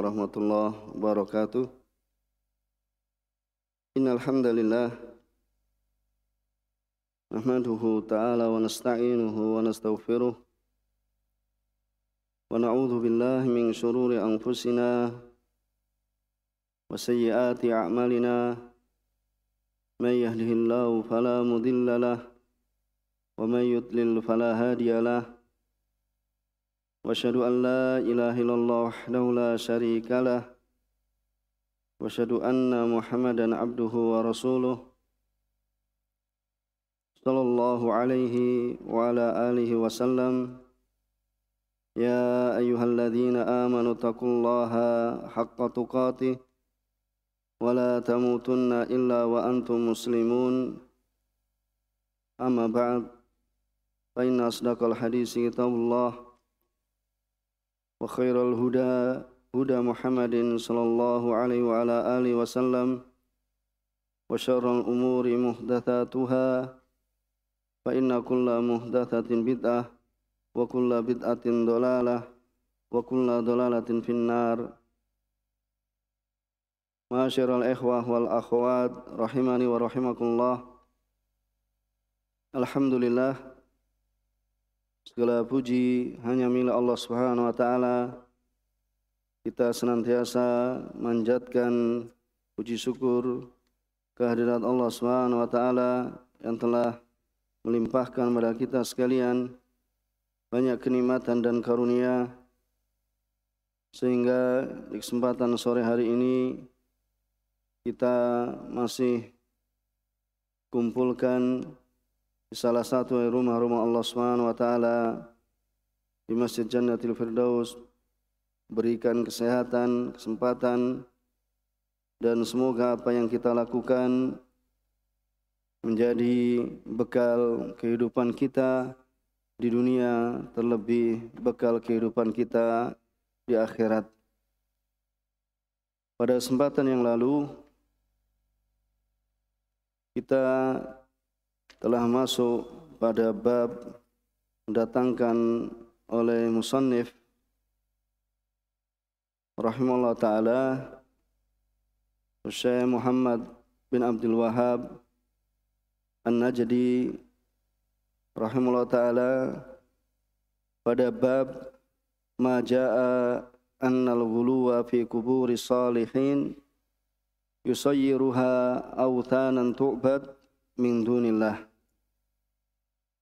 warahmatullahi wabarakatuh. Innal nahmaduhu ta'ala wa nasta'inuhu wa nastaghfiruh wa na'udzu billahi min shururi anfusina wa sayyiati a'malina may yahdihillahu fala mudilla lah wa may yudlil fala hadiya lah واشهد ان لا اله الا الله وحده لا شريك له واشهد ان محمدا عبده ورسوله صلى الله عليه وعلى اله وسلم يا ايها الذين امنوا اتقوا الله حق تقاته ولا تموتن الا وانتم مسلمون اما بعد فان اصدق الحديث كتاب الله وخير الهدى هدى محمد صلى الله عليه وعلى آله وسلم وشر الأمور محدثاتها فإن كل محدثة بدعة وكل بدعة ضلالة وكل ضلالة في النار معاشر الإخوة والأخوات رحمني ورحمكم الله الحمد لله Segala puji hanya milik Allah Subhanahu wa taala. Kita senantiasa manjatkan puji syukur kehadirat Allah Subhanahu wa taala yang telah melimpahkan kepada kita sekalian banyak kenikmatan dan karunia sehingga di kesempatan sore hari ini kita masih kumpulkan di salah satu rumah-rumah Allah Subhanahu wa taala di Masjid Jannatil Firdaus berikan kesehatan, kesempatan dan semoga apa yang kita lakukan menjadi bekal kehidupan kita di dunia terlebih bekal kehidupan kita di akhirat. Pada kesempatan yang lalu kita telah masuk pada bab mendatangkan oleh musannif rahimahullah taala Syekh Muhammad bin Abdul Wahab An-Najdi rahimahullah taala pada bab majaa annal ghuluwa fi kuburi salihin yusayyiruha awthanan tu'bad min dunillah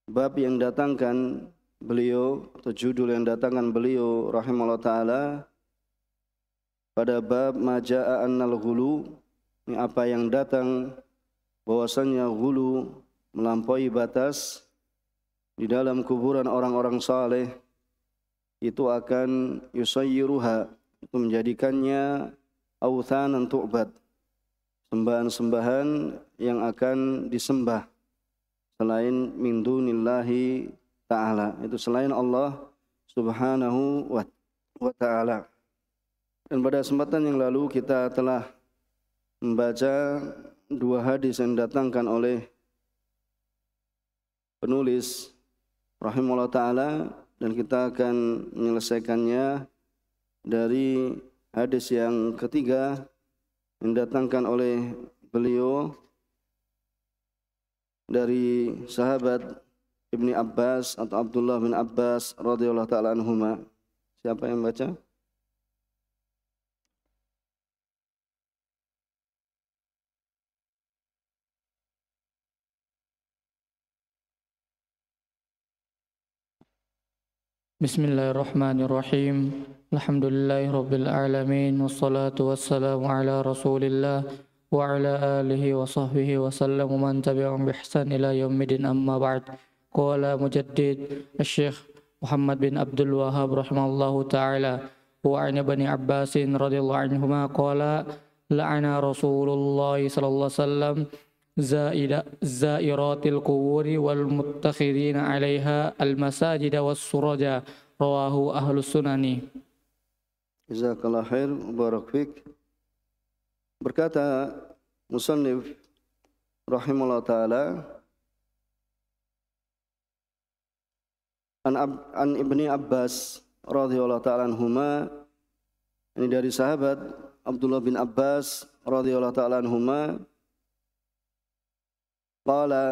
bab yang datangkan beliau atau judul yang datangkan beliau rahimahullah taala pada bab majaa annal ghulu ini apa yang datang bahwasannya ghulu melampaui batas di dalam kuburan orang-orang saleh itu akan yusayyiruha itu menjadikannya untuk tu'bad sembahan-sembahan yang akan disembah selain min dunillahi ta'ala itu selain Allah subhanahu wa, ta'ala dan pada kesempatan yang lalu kita telah membaca dua hadis yang datangkan oleh penulis rahimullah ta'ala dan kita akan menyelesaikannya dari hadis yang ketiga yang datangkan oleh beliau dari sahabat Ibni Abbas atau Abdullah bin Abbas radhiyallahu taala anhuma. Siapa yang baca? Bismillahirrahmanirrahim. Alhamdulillahirabbil alamin wassalatu wassalamu ala Rasulillah وعلى آله وصحبه وسلم ومن تبعهم بإحسان إلى يوم الدين أما بعد قال مجدد الشيخ محمد بن عبد الوهاب رحمه الله تعالى وعن ابن عباس رضي الله عنهما قال لعن رسول الله صلى الله عليه وسلم زائد زائرات القبور والمتخذين عليها المساجد والسرجا رواه أهل السنن جزاك الله خير وبارك فيك Berkata musannif rahimahullah taala an, Ab, an Ibni Abbas radhiyallahu taala anhuma ini dari sahabat Abdullah bin Abbas radhiyallahu taala anhuma qala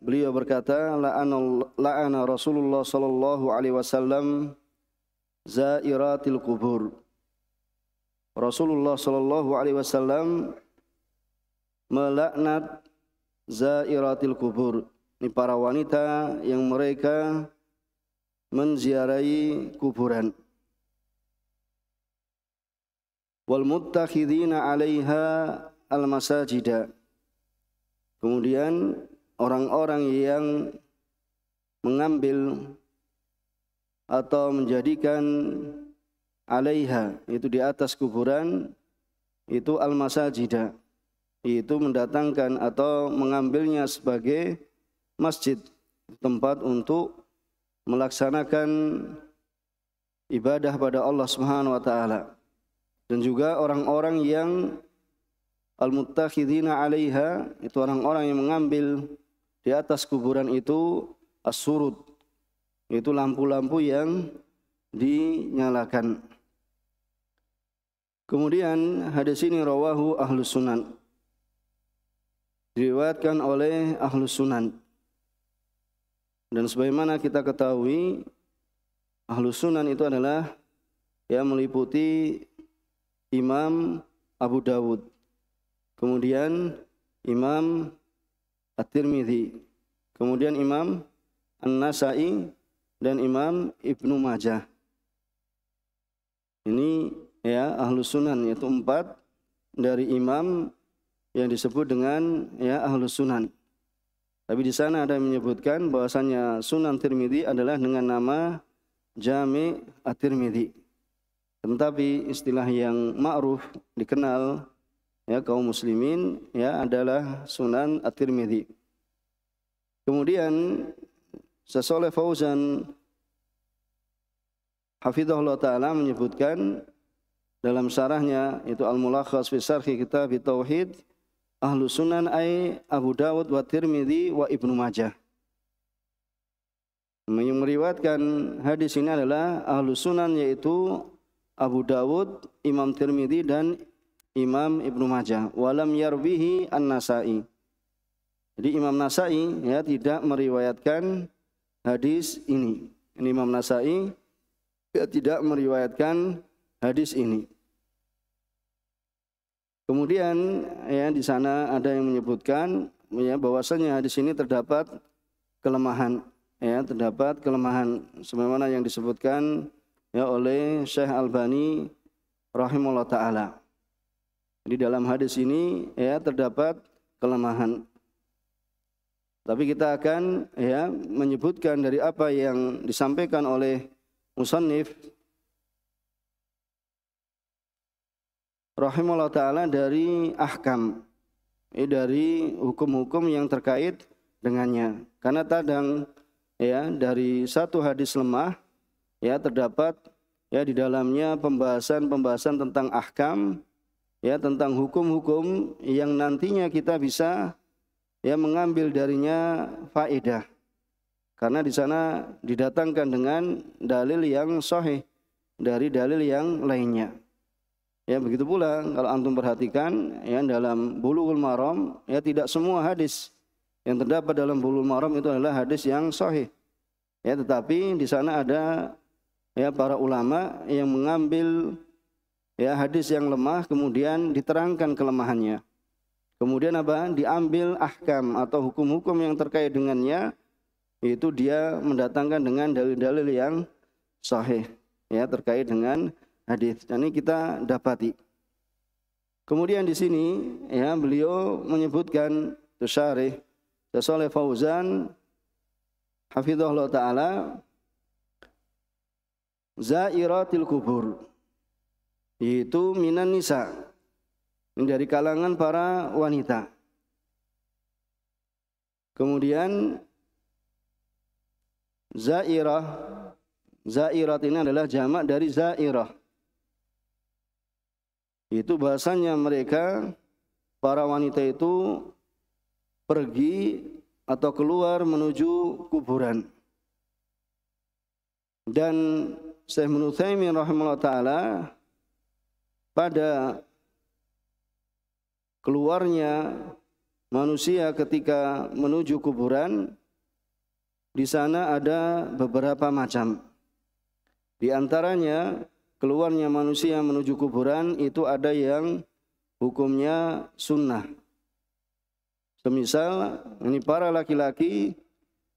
beliau berkata la'ana la'ana Rasulullah sallallahu alaihi wasallam zairatil kubur Rasulullah Shallallahu Alaihi Wasallam melaknat zairatil kubur. Ini para wanita yang mereka menziarai kuburan. Wal muttakhidina 'alaiha al masajida. Kemudian orang-orang yang mengambil atau menjadikan alaiha itu di atas kuburan itu al-masajida itu mendatangkan atau mengambilnya sebagai masjid tempat untuk melaksanakan ibadah pada Allah Subhanahu wa taala dan juga orang-orang yang al-muttakhidina 'alaiha itu orang-orang yang mengambil di atas kuburan itu as surut itu lampu-lampu yang dinyalakan Kemudian hadis ini rawahu ahlus sunan. Diriwayatkan oleh ahlus sunan. Dan sebagaimana kita ketahui, ahlus sunan itu adalah yang meliputi Imam Abu Dawud. Kemudian Imam At-Tirmidhi. Kemudian Imam An-Nasai dan Imam Ibnu Majah. Ini ya ahlu sunan yaitu empat dari imam yang disebut dengan ya ahlu sunan. Tapi di sana ada yang menyebutkan bahwasanya Sunan tirmidhi adalah dengan nama Jami at tirmidhi Tetapi istilah yang ma'ruf dikenal ya kaum muslimin ya adalah Sunan at tirmidhi Kemudian Sesoleh Fauzan Hafidhullah Ta'ala menyebutkan dalam syarahnya itu Al-Mulakhas fi Syarhi Kitab Tauhid Ahlu Sunan ai Abu Dawud wa Tirmidzi wa Ibnu Majah. Yang meriwayatkan hadis ini adalah Ahlu Sunan yaitu Abu Dawud, Imam Tirmidzi dan Imam Ibnu Majah. Walam yarbihi An-Nasa'i. Jadi Imam Nasa'i ya tidak meriwayatkan hadis ini. Ini Imam Nasai ya, tidak meriwayatkan hadis ini. Kemudian ya di sana ada yang menyebutkan ya bahwasanya hadis ini terdapat kelemahan ya terdapat kelemahan sebagaimana yang disebutkan ya oleh Syekh Albani rahimahullah taala. Di dalam hadis ini ya terdapat kelemahan. Tapi kita akan ya menyebutkan dari apa yang disampaikan oleh musannif rahimahullah taala dari ahkam eh, dari hukum-hukum yang terkait dengannya karena kadang ya dari satu hadis lemah ya terdapat ya di dalamnya pembahasan-pembahasan tentang ahkam ya tentang hukum-hukum yang nantinya kita bisa ya mengambil darinya faedah karena di sana didatangkan dengan dalil yang sahih dari dalil yang lainnya Ya begitu pula kalau antum perhatikan ya dalam bulughul maram ya tidak semua hadis yang terdapat dalam bulughul maram itu adalah hadis yang sahih. Ya tetapi di sana ada ya para ulama yang mengambil ya hadis yang lemah kemudian diterangkan kelemahannya. Kemudian apa? Diambil ahkam atau hukum-hukum yang terkait dengannya itu dia mendatangkan dengan dalil-dalil yang sahih ya terkait dengan hadis. Dan ini kita dapati. Kemudian di sini ya beliau menyebutkan Tusyarih Soleh Fauzan Hafidhullah Ta'ala Zairatil kubur Yaitu minan nisa Dari kalangan para wanita Kemudian Zairah Zairat ini adalah jamak dari Zairah itu bahasanya mereka para wanita itu pergi atau keluar menuju kuburan. Dan Syekh Munuthaimin rahimahullah ta'ala pada keluarnya manusia ketika menuju kuburan di sana ada beberapa macam. Di antaranya keluarnya manusia menuju kuburan itu ada yang hukumnya sunnah. Semisal ini para laki-laki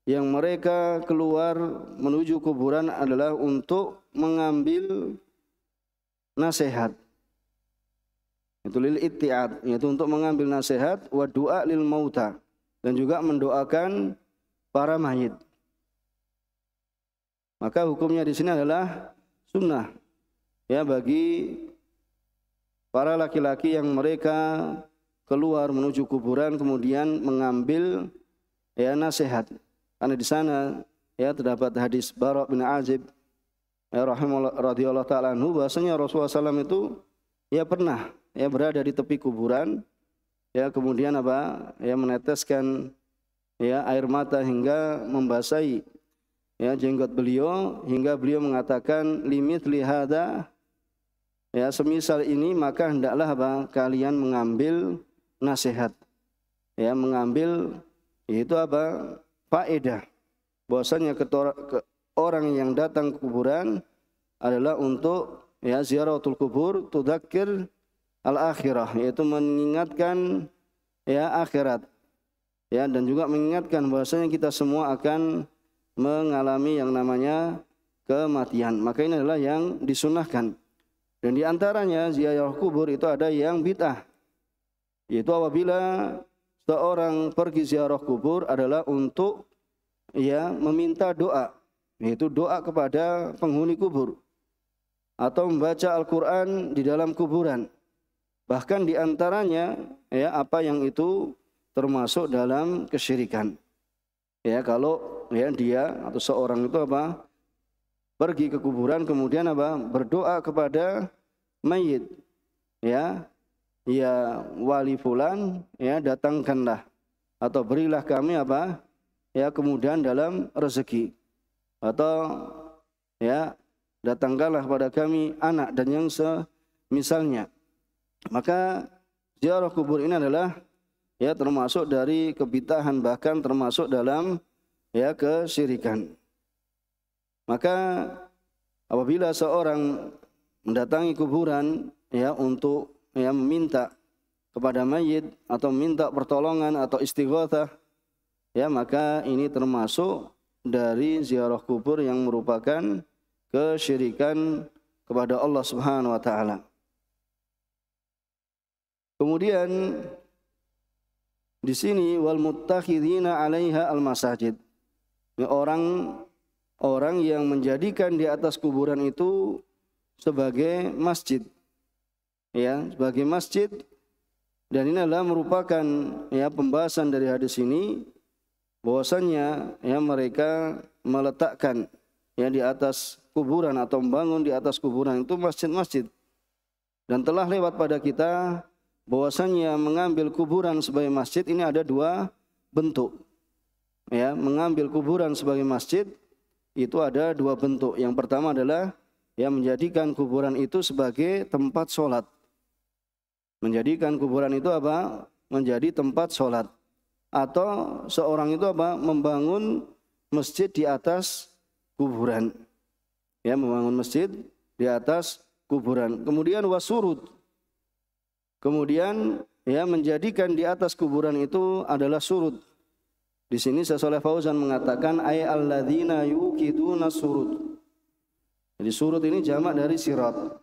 yang mereka keluar menuju kuburan adalah untuk mengambil nasihat. Itu lil ittiad, yaitu untuk mengambil nasihat wa doa lil mauta dan juga mendoakan para mayit. Maka hukumnya di sini adalah sunnah ya bagi para laki-laki yang mereka keluar menuju kuburan kemudian mengambil ya nasihat karena di sana ya terdapat hadis Barok bin Azib ya radhiyallahu taala anhu bahasanya Rasulullah SAW itu ya pernah ya berada di tepi kuburan ya kemudian apa ya meneteskan ya air mata hingga membasahi ya jenggot beliau hingga beliau mengatakan limit lihada Ya, semisal ini maka hendaklah apa? kalian mengambil nasihat. Ya, mengambil itu apa? faedah. Bahwasanya ke orang yang datang ke kuburan adalah untuk ya ziaratul kubur tudakir al akhirah yaitu mengingatkan ya akhirat ya dan juga mengingatkan bahwasanya kita semua akan mengalami yang namanya kematian maka ini adalah yang disunahkan dan diantaranya ziarah kubur itu ada yang bid'ah. Yaitu apabila seorang pergi ziarah kubur adalah untuk ya meminta doa, yaitu doa kepada penghuni kubur atau membaca Al-Qur'an di dalam kuburan. Bahkan diantaranya ya apa yang itu termasuk dalam kesyirikan. Ya kalau ya dia atau seorang itu apa? pergi ke kuburan kemudian apa berdoa kepada mayit ya ya wali fulan ya datangkanlah atau berilah kami apa ya kemudian dalam rezeki atau ya datangkanlah pada kami anak dan yang semisalnya maka ziarah kubur ini adalah ya termasuk dari kebitahan bahkan termasuk dalam ya kesyirikan maka apabila seorang mendatangi kuburan ya untuk ya meminta kepada mayit atau minta pertolongan atau istighatsah ya maka ini termasuk dari ziarah kubur yang merupakan kesyirikan kepada Allah Subhanahu wa taala. Kemudian di sini wal muttakhidina 'alaiha al masajid. orang orang yang menjadikan di atas kuburan itu sebagai masjid. Ya, sebagai masjid dan ini adalah merupakan ya pembahasan dari hadis ini bahwasanya ya mereka meletakkan ya di atas kuburan atau membangun di atas kuburan itu masjid-masjid. Dan telah lewat pada kita bahwasanya mengambil kuburan sebagai masjid ini ada dua bentuk. Ya, mengambil kuburan sebagai masjid itu ada dua bentuk. Yang pertama adalah ya menjadikan kuburan itu sebagai tempat sholat. Menjadikan kuburan itu apa? Menjadi tempat sholat. Atau seorang itu apa? Membangun masjid di atas kuburan. Ya membangun masjid di atas kuburan. Kemudian wasurut. Kemudian ya menjadikan di atas kuburan itu adalah surut di sini saya soleh Fauzan mengatakan ay alladzina yuqiduna surut. Jadi surut ini jamak dari sirat.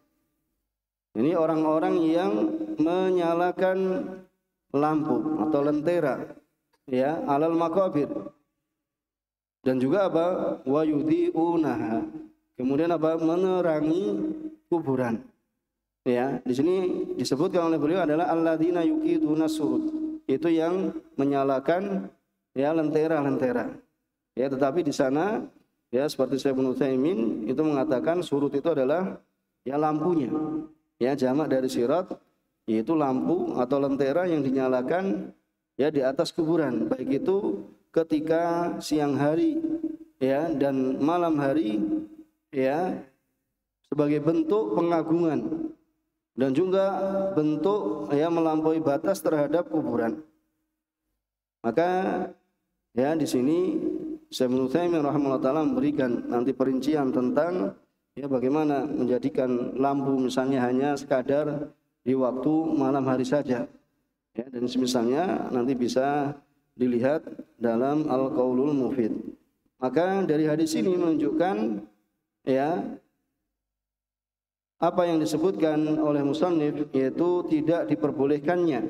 Ini orang-orang yang menyalakan lampu atau lentera ya alal makabir. Dan juga apa? wa Kemudian apa? menerangi kuburan. Ya, di sini disebutkan oleh beliau adalah alladzina yuqiduna surut. Itu yang menyalakan ya lentera-lentera. Ya, tetapi di sana ya seperti saya menurut imin itu mengatakan surut itu adalah ya lampunya. Ya, jamak dari sirat yaitu lampu atau lentera yang dinyalakan ya di atas kuburan, baik itu ketika siang hari ya dan malam hari ya sebagai bentuk pengagungan dan juga bentuk ya melampaui batas terhadap kuburan. Maka Ya, di sini saya saya Utsaimin rahimahullah taala memberikan nanti perincian tentang ya bagaimana menjadikan lampu misalnya hanya sekadar di waktu malam hari saja. Ya, dan semisalnya nanti bisa dilihat dalam Al-Qaulul Mufid. Maka dari hadis ini menunjukkan ya apa yang disebutkan oleh musannif yaitu tidak diperbolehkannya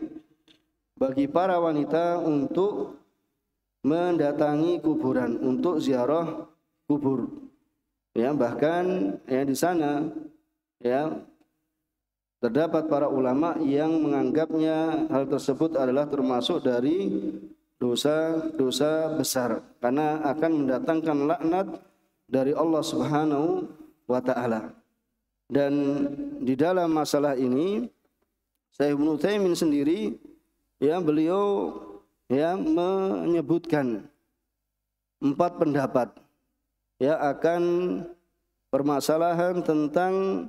bagi para wanita untuk mendatangi kuburan untuk ziarah kubur. Ya, bahkan ya di sana ya terdapat para ulama yang menganggapnya hal tersebut adalah termasuk dari dosa-dosa besar karena akan mendatangkan laknat dari Allah Subhanahu wa taala. Dan di dalam masalah ini Syekh Ibnu Taimin sendiri ya beliau ya menyebutkan empat pendapat ya akan permasalahan tentang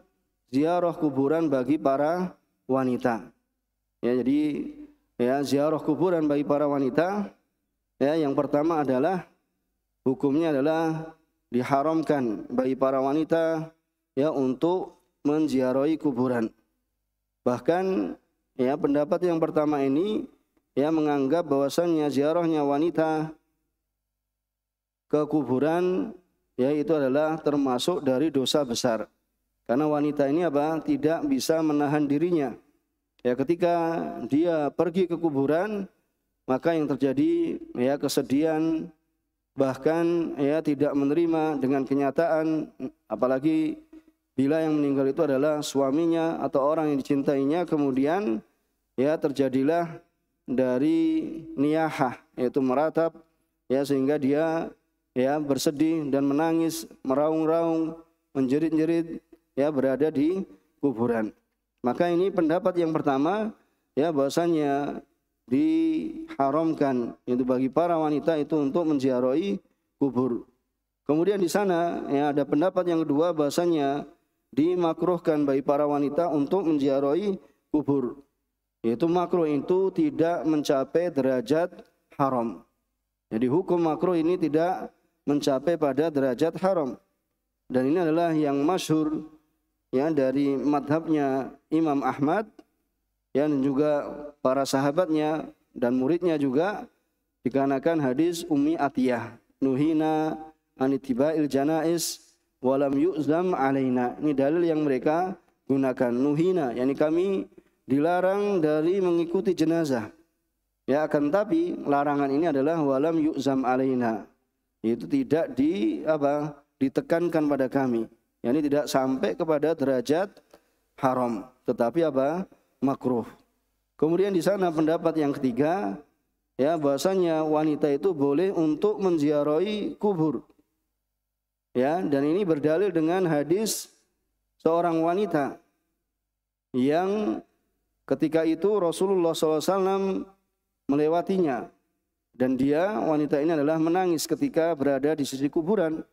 ziarah kuburan bagi para wanita. Ya, jadi ya ziarah kuburan bagi para wanita ya yang pertama adalah hukumnya adalah diharamkan bagi para wanita ya untuk menziarahi kuburan. Bahkan ya pendapat yang pertama ini ya menganggap bahwasannya ziarahnya wanita ke kuburan ya itu adalah termasuk dari dosa besar. Karena wanita ini apa? tidak bisa menahan dirinya. Ya ketika dia pergi ke kuburan maka yang terjadi ya kesedihan bahkan ya tidak menerima dengan kenyataan apalagi bila yang meninggal itu adalah suaminya atau orang yang dicintainya kemudian ya terjadilah dari niyahah yaitu meratap ya sehingga dia ya bersedih dan menangis, meraung-raung, menjerit-jerit ya berada di kuburan. Maka ini pendapat yang pertama ya bahwasanya diharamkan itu bagi para wanita itu untuk menziarahi kubur. Kemudian di sana ya ada pendapat yang kedua bahasanya dimakruhkan bagi para wanita untuk menziarahi kubur. Yaitu makruh itu tidak mencapai derajat haram. Jadi hukum makruh ini tidak mencapai pada derajat haram. Dan ini adalah yang masyhur ya dari madhabnya Imam Ahmad yang juga para sahabatnya dan muridnya juga dikarenakan hadis umi Atiyah nuhina anitibail janais walam yu'zam alaina. Ini dalil yang mereka gunakan nuhina, yakni kami dilarang dari mengikuti jenazah. Ya akan tapi larangan ini adalah walam yuzam alaina. Itu tidak di apa? ditekankan pada kami. ini tidak sampai kepada derajat haram, tetapi apa? makruh. Kemudian di sana pendapat yang ketiga ya bahasanya wanita itu boleh untuk menziarahi kubur. Ya, dan ini berdalil dengan hadis seorang wanita yang Ketika itu Rasulullah SAW melewatinya dan dia wanita ini adalah menangis ketika berada di sisi kuburan.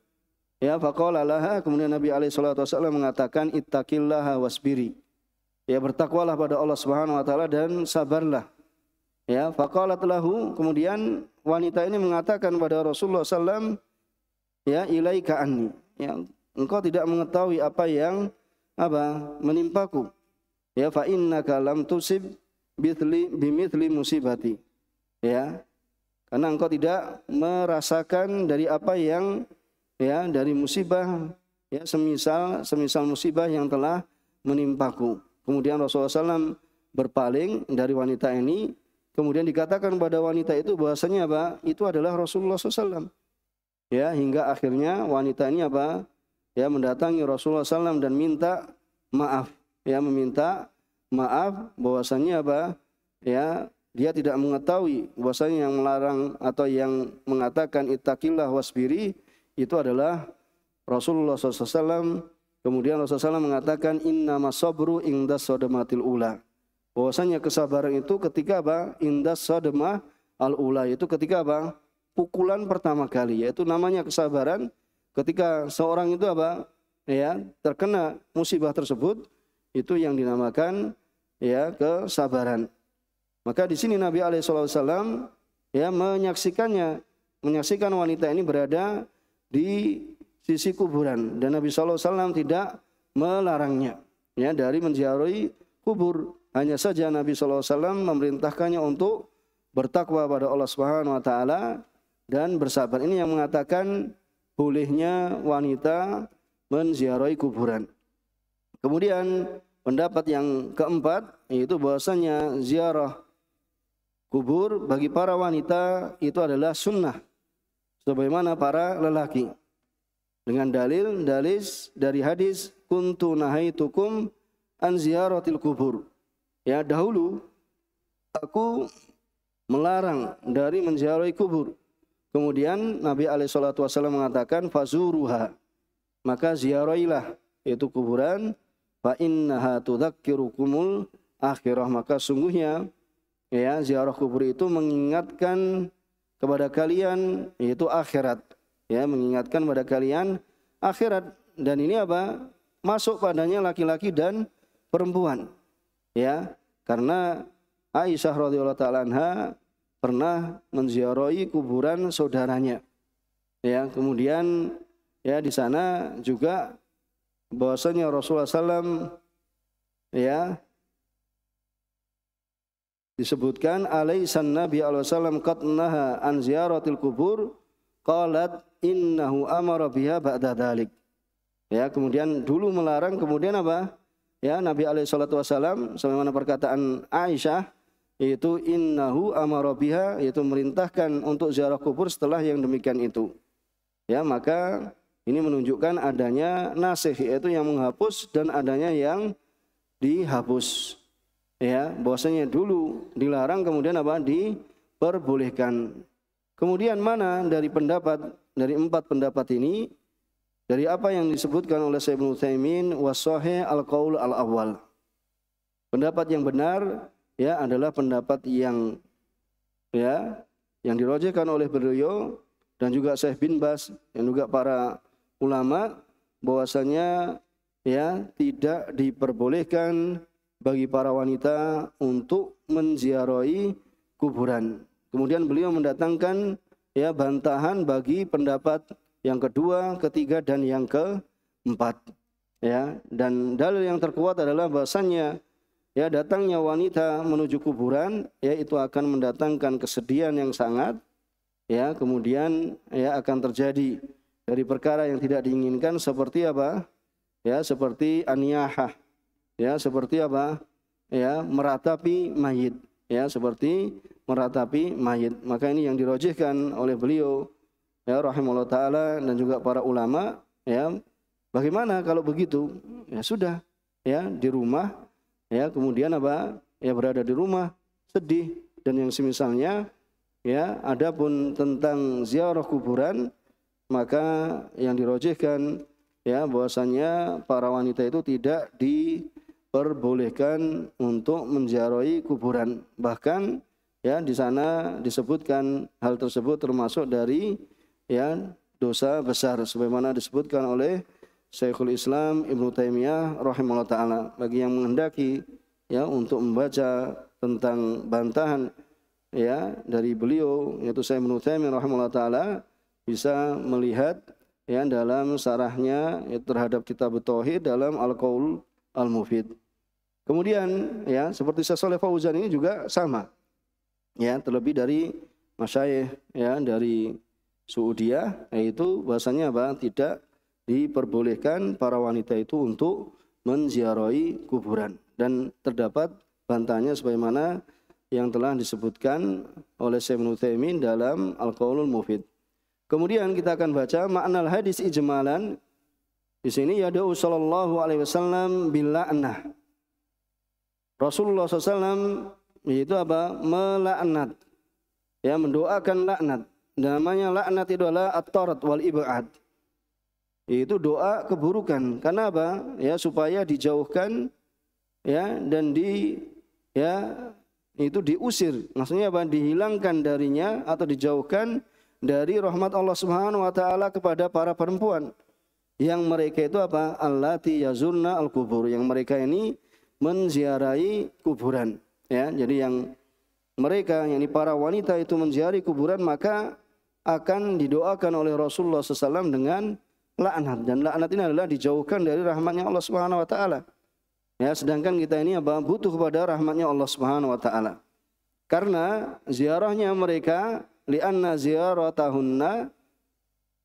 Ya faqala kemudian Nabi alaihi salatu mengatakan ittaqillaha wasbiri. Ya bertakwalah pada Allah Subhanahu wa taala dan sabarlah. Ya faqalat lahu kemudian wanita ini mengatakan kepada Rasulullah SAW. ya ilaika anni. Ya engkau tidak mengetahui apa yang apa menimpaku ya fa innaka lam tusib bithli bimithli musibati ya karena engkau tidak merasakan dari apa yang ya dari musibah ya semisal semisal musibah yang telah menimpaku kemudian Rasulullah SAW berpaling dari wanita ini kemudian dikatakan pada wanita itu bahwasanya apa itu adalah Rasulullah SAW ya hingga akhirnya wanita ini apa ya mendatangi Rasulullah SAW dan minta maaf ya meminta maaf bahwasanya apa ya dia tidak mengetahui bahwasanya yang melarang atau yang mengatakan itakilah wasbiri itu adalah Rasulullah SAW. Kemudian Rasulullah SAW mengatakan inna sobru indas sodematil ula. Bahwasanya kesabaran itu ketika apa? Indas sodemah al ula itu ketika apa? Pukulan pertama kali yaitu namanya kesabaran ketika seorang itu apa? Ya terkena musibah tersebut itu yang dinamakan ya kesabaran. Maka di sini Nabi SAW ya menyaksikannya, menyaksikan wanita ini berada di sisi kuburan dan Nabi Alaihi Wasallam tidak melarangnya ya dari menziarahi kubur. Hanya saja Nabi Alaihi Wasallam memerintahkannya untuk bertakwa pada Allah Subhanahu Wa Taala dan bersabar. Ini yang mengatakan bolehnya wanita menziarahi kuburan. Kemudian pendapat yang keempat yaitu bahwasanya ziarah kubur bagi para wanita itu adalah sunnah sebagaimana para lelaki dengan dalil dalis dari hadis kuntu nahaitukum an ziaratil kubur ya dahulu aku melarang dari menziarahi kubur kemudian Nabi alaihi salatu wasallam mengatakan fazuruha maka ziarailah yaitu kuburan fa innaha tudzakkirukumul akhirah maka sungguhnya ya ziarah kubur itu mengingatkan kepada kalian yaitu akhirat ya mengingatkan kepada kalian akhirat dan ini apa masuk padanya laki-laki dan perempuan ya karena Aisyah radhiyallahu taala anha pernah menziarahi kuburan saudaranya ya kemudian ya di sana juga bahwasanya Rasulullah SAW ya disebutkan alaisan nabi Allah SAW qad naha an ziyaratil kubur qalat innahu amara biha ba'da dhalik ya kemudian dulu melarang kemudian apa ya Nabi alaihi salatu wasallam sebagaimana perkataan Aisyah yaitu innahu amara biha yaitu merintahkan untuk ziarah kubur setelah yang demikian itu. Ya, maka ini menunjukkan adanya nasih yaitu yang menghapus dan adanya yang dihapus. Ya, bahwasanya dulu dilarang kemudian apa? diperbolehkan. Kemudian mana dari pendapat dari empat pendapat ini dari apa yang disebutkan oleh Syekh Ibnu Utsaimin wasahi al-qaul al-awwal. Pendapat yang benar ya adalah pendapat yang ya yang dirojekan oleh beliau dan juga Syekh bin Bas dan juga para ulama bahwasanya ya tidak diperbolehkan bagi para wanita untuk menziarahi kuburan. Kemudian beliau mendatangkan ya bantahan bagi pendapat yang kedua, ketiga dan yang keempat. Ya, dan dalil yang terkuat adalah bahasanya ya datangnya wanita menuju kuburan ya itu akan mendatangkan kesedihan yang sangat ya kemudian ya akan terjadi dari perkara yang tidak diinginkan seperti apa? Ya, seperti aniyaha. Ya, seperti apa? Ya, meratapi mayit. Ya, seperti meratapi mayit. Maka ini yang dirojihkan oleh beliau ya rahimahullah taala dan juga para ulama ya bagaimana kalau begitu ya sudah ya di rumah ya kemudian apa ya berada di rumah sedih dan yang semisalnya ya adapun tentang ziarah kuburan maka yang dirojihkan ya bahwasanya para wanita itu tidak diperbolehkan untuk menziarahi kuburan bahkan ya di sana disebutkan hal tersebut termasuk dari ya dosa besar sebagaimana disebutkan oleh Syekhul Islam Ibnu Taimiyah rahimahullah taala bagi yang menghendaki ya untuk membaca tentang bantahan ya dari beliau yaitu saya Ibnu Taimiyah rahimahullah taala bisa melihat ya dalam sarahnya ya, terhadap kitab tauhid dalam al-qaul al-mufid. Kemudian ya seperti Syekh Fauzan ini juga sama. Ya, terlebih dari masyayikh ya dari Suudiah yaitu bahasanya apa? Tidak diperbolehkan para wanita itu untuk menziarahi kuburan dan terdapat bantahnya sebagaimana yang telah disebutkan oleh Syekh Nutaimin dalam Al-Qaulul Mufid. Kemudian kita akan baca makna hadis ijmalan. Di sini ya doa sallallahu alaihi wasallam bila'nah. Rasulullah SAW itu apa? melaknat. Ya, mendoakan laknat. Namanya laknat itu adalah at-tarat wal ibad. Itu doa keburukan. Karena apa? Ya, supaya dijauhkan ya dan di ya itu diusir. Maksudnya apa? dihilangkan darinya atau dijauhkan dari rahmat Allah Subhanahu wa taala kepada para perempuan yang mereka itu apa? Allati yazurna al-kubur yang mereka ini menziarahi kuburan ya. Jadi yang mereka yang para wanita itu menziarahi kuburan maka akan didoakan oleh Rasulullah SAW dengan laknat dan laknat ini adalah dijauhkan dari rahmatnya Allah Subhanahu wa taala. Ya, sedangkan kita ini apa? butuh kepada rahmatnya Allah Subhanahu wa taala. Karena ziarahnya mereka li'anna ziyaratahunna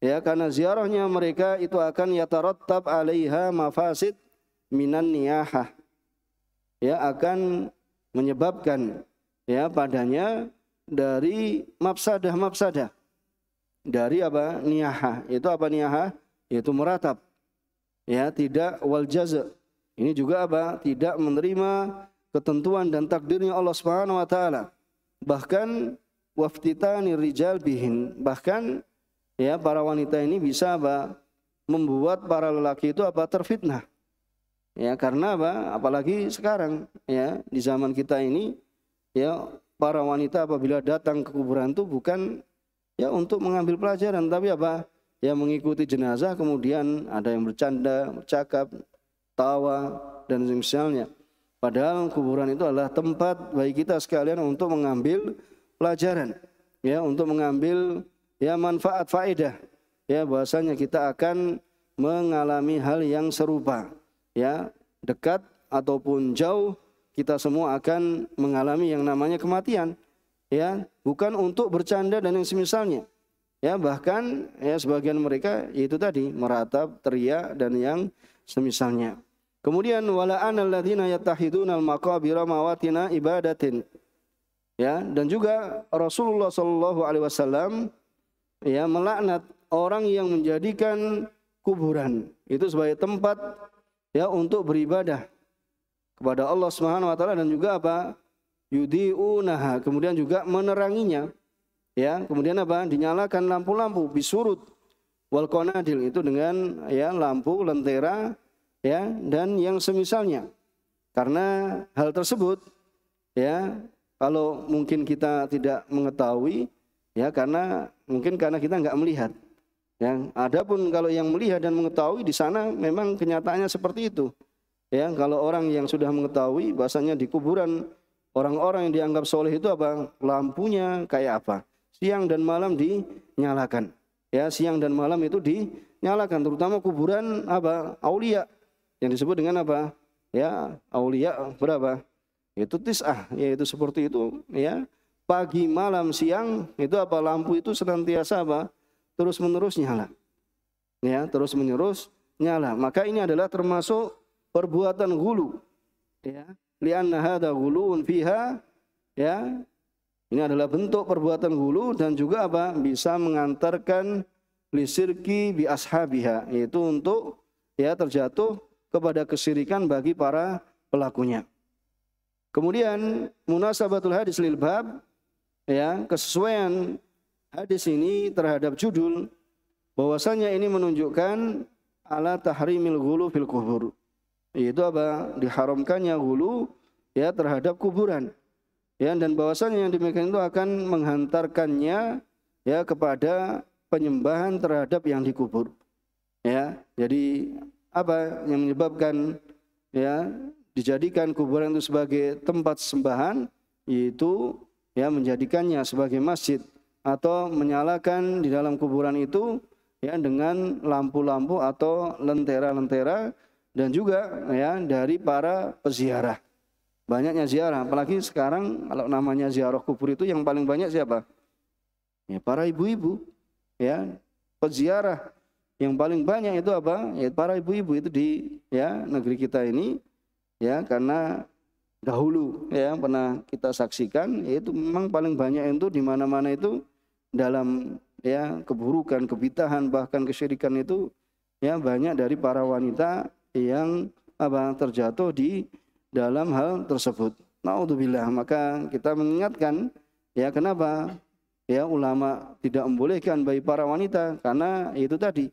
ya karena ziarahnya mereka itu akan yatarattab 'alaiha mafasid minan niyahah ya akan menyebabkan ya padanya dari mafsadah mafsadah dari apa niyaha itu apa niyaha yaitu meratap ya tidak wal jaza ini juga apa tidak menerima ketentuan dan takdirnya Allah Subhanahu wa taala bahkan waftitani rijal bihin bahkan ya para wanita ini bisa apa membuat para lelaki itu apa terfitnah ya karena apa apalagi sekarang ya di zaman kita ini ya para wanita apabila datang ke kuburan itu bukan ya untuk mengambil pelajaran tapi apa ya mengikuti jenazah kemudian ada yang bercanda bercakap tawa dan misalnya padahal kuburan itu adalah tempat bagi kita sekalian untuk mengambil pelajaran ya untuk mengambil ya manfaat faedah ya bahwasanya kita akan mengalami hal yang serupa ya dekat ataupun jauh kita semua akan mengalami yang namanya kematian ya bukan untuk bercanda dan yang semisalnya ya bahkan ya sebagian mereka itu tadi meratap teriak dan yang semisalnya kemudian wala'an analladhina yattahiduna al maqabira mawatina ibadatin ya dan juga Rasulullah Shallallahu Alaihi Wasallam ya melaknat orang yang menjadikan kuburan itu sebagai tempat ya untuk beribadah kepada Allah Subhanahu wa taala dan juga apa? yudiunaha kemudian juga meneranginya ya kemudian apa dinyalakan lampu-lampu bisurut wal konadil itu dengan ya lampu lentera ya dan yang semisalnya karena hal tersebut ya kalau mungkin kita tidak mengetahui ya karena mungkin karena kita nggak melihat ya adapun kalau yang melihat dan mengetahui di sana memang kenyataannya seperti itu ya kalau orang yang sudah mengetahui bahasanya di kuburan orang-orang yang dianggap soleh itu apa lampunya kayak apa siang dan malam dinyalakan ya siang dan malam itu dinyalakan terutama kuburan apa aulia yang disebut dengan apa ya aulia berapa itu tisah, yaitu seperti itu ya. Pagi, malam, siang itu apa lampu itu senantiasa apa? terus-menerus nyala. Ya, terus-menerus nyala. Maka ini adalah termasuk perbuatan gulu. Ya, li'anna hadza hulu fiha ya. Ini adalah bentuk perbuatan gulu dan juga apa? bisa mengantarkan lisirki bi ashabiha yaitu untuk ya terjatuh kepada kesirikan bagi para pelakunya. Kemudian munasabatul hadis lil bab ya, kesesuaian hadis ini terhadap judul bahwasanya ini menunjukkan ala tahrimil ghulu fil kubur. Yaitu apa? Diharamkannya hulu ya terhadap kuburan. Ya dan bahwasanya yang demikian itu akan menghantarkannya ya kepada penyembahan terhadap yang dikubur. Ya, jadi apa yang menyebabkan ya dijadikan kuburan itu sebagai tempat sembahan yaitu ya menjadikannya sebagai masjid atau menyalakan di dalam kuburan itu ya dengan lampu-lampu atau lentera-lentera dan juga ya dari para peziarah. Banyaknya ziarah, apalagi sekarang kalau namanya ziarah kubur itu yang paling banyak siapa? Ya para ibu-ibu ya peziarah yang paling banyak itu apa? Ya para ibu-ibu itu di ya negeri kita ini ya karena dahulu ya pernah kita saksikan yaitu memang paling banyak itu di mana-mana itu dalam ya keburukan, kebitahan bahkan kesyirikan itu ya banyak dari para wanita yang apa terjatuh di dalam hal tersebut. Naudzubillah, maka kita mengingatkan ya kenapa ya ulama tidak membolehkan bagi para wanita karena itu tadi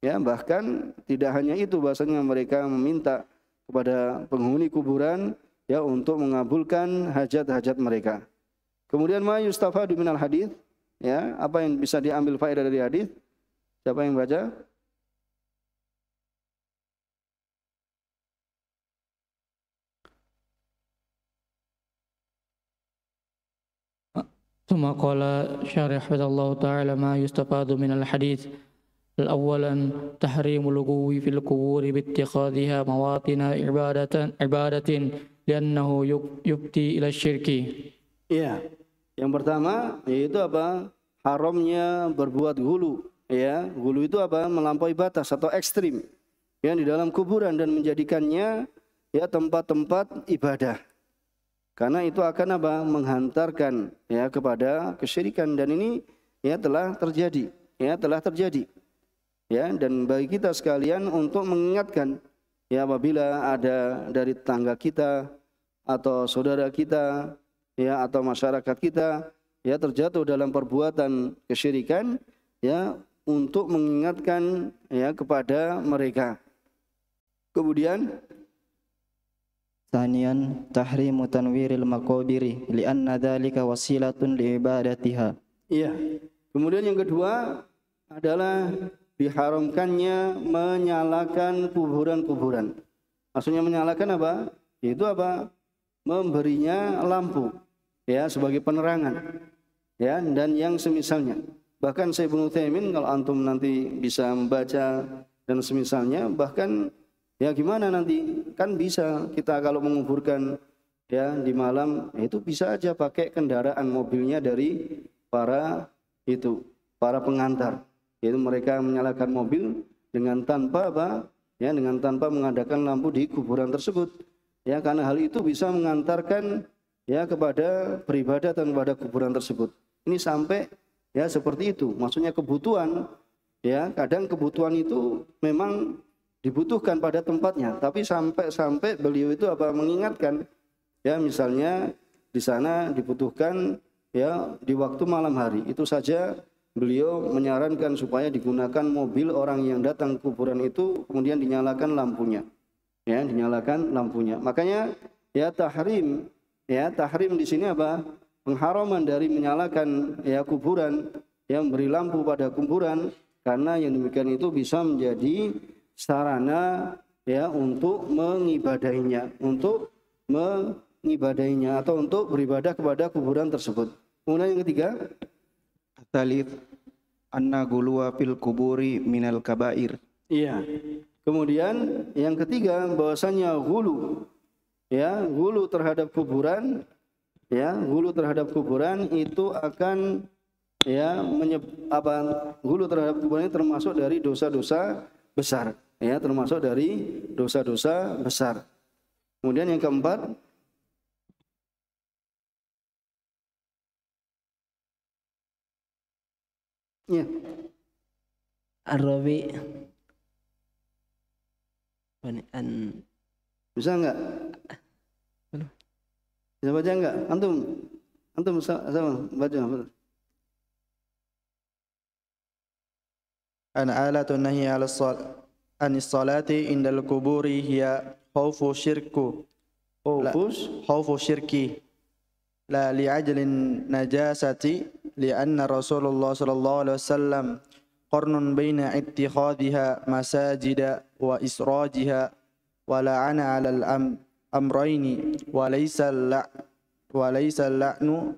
ya bahkan tidak hanya itu bahasanya mereka meminta kepada penghuni kuburan ya untuk mengabulkan hajat-hajat mereka. Kemudian ma yustafadu minal hadis ya apa yang bisa diambil faedah dari hadis? Siapa yang baca? ثم قال شارح الله تعالى ما يستفاد من الحديث الأولا تحريم الوقوع في القبور باتخاذها مواطن عبادة عبادة لأنه يبتي إلى الشرك. Ya, yang pertama yaitu apa? Haramnya berbuat gulu. Ya, gulu itu apa? Melampaui batas atau ekstrim. yang di dalam kuburan dan menjadikannya ya tempat-tempat ibadah. Karena itu akan apa? Menghantarkan ya kepada kesyirikan dan ini ya telah terjadi. Ya, telah terjadi ya dan bagi kita sekalian untuk mengingatkan ya apabila ada dari tetangga kita atau saudara kita ya atau masyarakat kita ya terjatuh dalam perbuatan kesyirikan ya untuk mengingatkan ya kepada mereka. Kemudian Tanian tahrimu tanwiril makobiri li'anna dhalika wasilatun liibadatiha. Iya. Kemudian yang kedua adalah diharamkannya menyalakan kuburan-kuburan. Maksudnya menyalakan apa? Itu apa? Memberinya lampu ya sebagai penerangan. Ya, dan yang semisalnya. Bahkan saya Ibnu Taimin kalau antum nanti bisa membaca dan semisalnya bahkan ya gimana nanti kan bisa kita kalau menguburkan ya di malam itu bisa aja pakai kendaraan mobilnya dari para itu para pengantar yaitu mereka menyalakan mobil dengan tanpa apa ya dengan tanpa mengadakan lampu di kuburan tersebut ya karena hal itu bisa mengantarkan ya kepada beribadah dan kepada kuburan tersebut ini sampai ya seperti itu maksudnya kebutuhan ya kadang kebutuhan itu memang dibutuhkan pada tempatnya tapi sampai-sampai beliau itu apa mengingatkan ya misalnya di sana dibutuhkan ya di waktu malam hari itu saja beliau menyarankan supaya digunakan mobil orang yang datang kuburan itu kemudian dinyalakan lampunya ya dinyalakan lampunya makanya ya tahrim ya tahrim di sini apa pengharaman dari menyalakan ya kuburan yang beri lampu pada kuburan karena yang demikian itu bisa menjadi sarana ya untuk mengibadahinya, untuk mengibadahinya atau untuk beribadah kepada kuburan tersebut kemudian yang ketiga Talith anna guluwa fil kuburi minal kabair. Iya. Kemudian yang ketiga bahwasanya gulu ya, gulu terhadap kuburan ya, gulu terhadap kuburan itu akan ya menyeb, apa gulu terhadap kuburan ini termasuk dari dosa-dosa besar ya, termasuk dari dosa-dosa besar. Kemudian yang keempat Ya. Arabi. rabi an Bisa enggak? Halo. Bisa baca enggak? Antum antum sama, sama baca. An alatun nahi ala sal an salati indal kuburi hiya khaufu syirku. Khaufu khaufu syirki. لا لعجل النجاسة لأن رسول الله صلى الله عليه وسلم قرن بين اتخاذها مساجد وإسراجها ولعن على الأمرين وليس اللعن وليس اللعن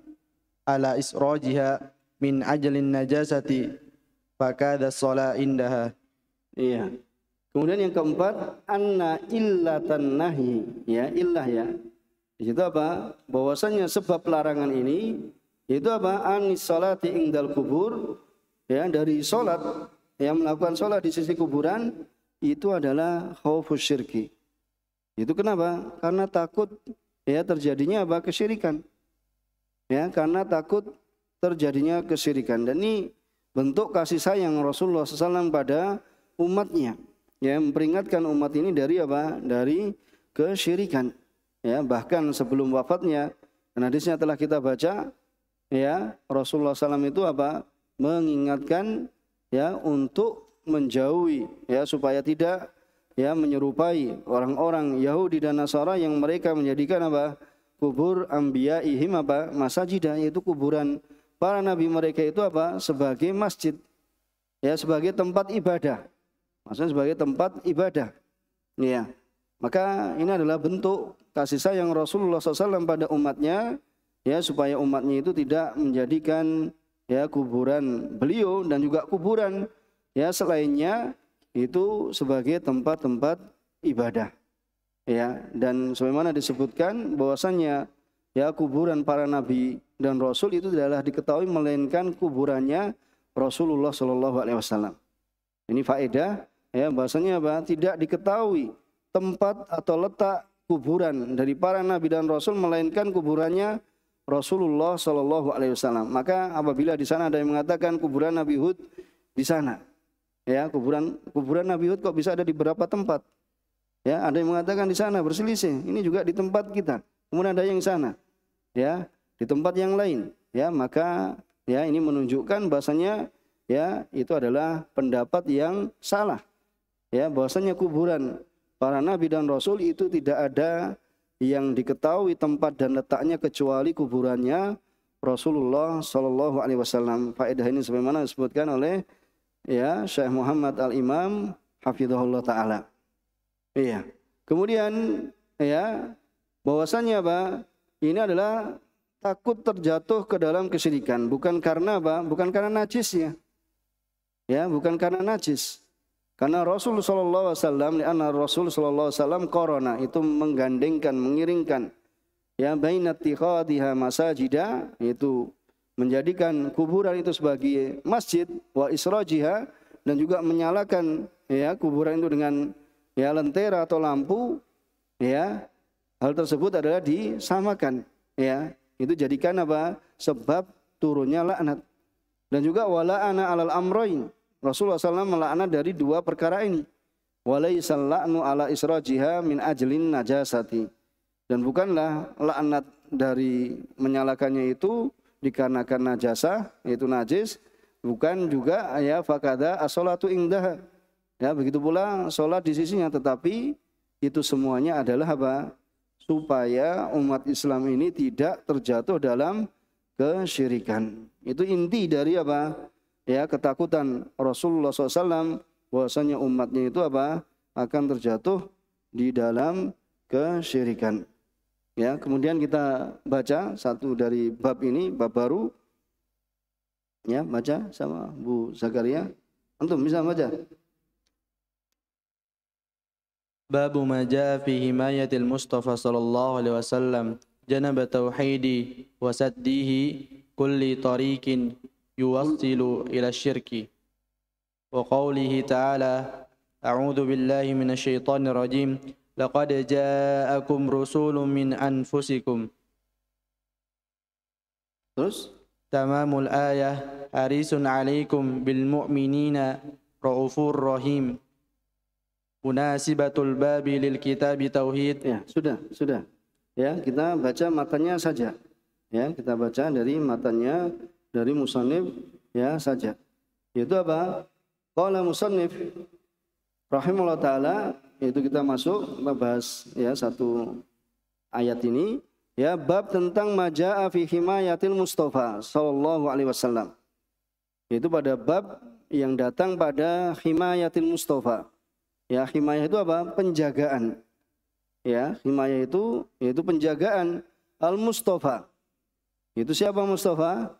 على إسراجها من أجل النجاسة فكاد الصلاة عندها Iya. Kemudian yang keempat, anna illatan nahi, ya illah ya, Itu apa? Bahwasanya sebab larangan ini itu apa? Anis salati ingdal kubur ya dari salat yang melakukan salat di sisi kuburan itu adalah khaufus syirki. Itu kenapa? Karena takut ya terjadinya apa? kesyirikan. Ya, karena takut terjadinya kesyirikan. Dan ini bentuk kasih sayang Rasulullah SAW pada umatnya. Ya, memperingatkan umat ini dari apa? Dari kesyirikan ya bahkan sebelum wafatnya dan hadisnya telah kita baca ya Rasulullah SAW itu apa mengingatkan ya untuk menjauhi ya supaya tidak ya menyerupai orang-orang Yahudi dan Nasara yang mereka menjadikan apa kubur ihim apa masajidah yaitu kuburan para nabi mereka itu apa sebagai masjid ya sebagai tempat ibadah maksudnya sebagai tempat ibadah ya maka ini adalah bentuk kasih sayang Rasulullah SAW pada umatnya ya supaya umatnya itu tidak menjadikan ya kuburan beliau dan juga kuburan ya selainnya itu sebagai tempat-tempat ibadah ya dan sebagaimana disebutkan bahwasanya ya kuburan para nabi dan rasul itu tidaklah diketahui melainkan kuburannya Rasulullah Shallallahu Alaihi Wasallam ini faedah ya bahasanya apa tidak diketahui tempat atau letak kuburan dari para nabi dan rasul melainkan kuburannya Rasulullah Shallallahu Alaihi Wasallam. Maka apabila di sana ada yang mengatakan kuburan Nabi Hud di sana, ya kuburan kuburan Nabi Hud kok bisa ada di beberapa tempat? Ya ada yang mengatakan di sana berselisih. Ini juga di tempat kita. Kemudian ada yang sana, ya di tempat yang lain. Ya maka ya ini menunjukkan bahasanya ya itu adalah pendapat yang salah. Ya bahasanya kuburan para nabi dan rasul itu tidak ada yang diketahui tempat dan letaknya kecuali kuburannya Rasulullah Shallallahu Alaihi Wasallam. Faedah ini sebagaimana disebutkan oleh ya Syekh Muhammad Al Imam Hafidhullah Taala. Iya. Kemudian ya bahwasannya apa? Ini adalah takut terjatuh ke dalam kesyirikan bukan karena apa? Bukan karena najisnya. Ya, bukan karena najis. Karena Rasul sallallahu alaihi wasallam, anna Rasul sallallahu alaihi wasallam korona itu menggandengkan, mengiringkan ya baina ittikhadhiha masajida itu menjadikan kuburan itu sebagai masjid wa israjiha dan juga menyalakan ya kuburan itu dengan ya lentera atau lampu ya hal tersebut adalah disamakan ya itu jadikan apa sebab turunnya laknat dan juga wala ana alal amroin Rasulullah SAW melaknat dari dua perkara ini. Walaisal la'nu ala israjiha min ajlin najasati. Dan bukanlah laknat dari menyalakannya itu dikarenakan najasa, yaitu najis, bukan juga ya fakada asolatu indah. Ya, begitu pula sholat di sisinya tetapi itu semuanya adalah apa? supaya umat Islam ini tidak terjatuh dalam kesyirikan. Itu inti dari apa? ya ketakutan Rasulullah SAW bahwasanya umatnya itu apa akan terjatuh di dalam kesyirikan. Ya, kemudian kita baca satu dari bab ini, bab baru. Ya, baca sama Bu Zakaria. Antum bisa baca. Babu maja fi himayatil Mustafa sallallahu alaihi wasallam janaba tauhidi wa saddihi kulli tariqin يوصل إلى الشرك وقوله تعالى أعوذ بالله من الشيطان الرجيم لقد جاءكم رسول من أنفسكم Terus tamamul ayah harisun alaikum bil mu'minina raufur rahim munasibatul babi lil kitab tauhid ya sudah sudah ya kita baca matanya saja ya kita baca dari matanya dari musannif ya saja. Yaitu apa? Qala musannif rahimahullah taala yaitu kita masuk kita bahas ya satu ayat ini ya bab tentang majaa fi himayatil Mustafa sallallahu alaihi wasallam. Itu pada bab yang datang pada himayatil Mustafa. Ya himayah itu apa? Penjagaan. Ya, himayah itu yaitu penjagaan al Mustafa. Itu siapa Mustafa?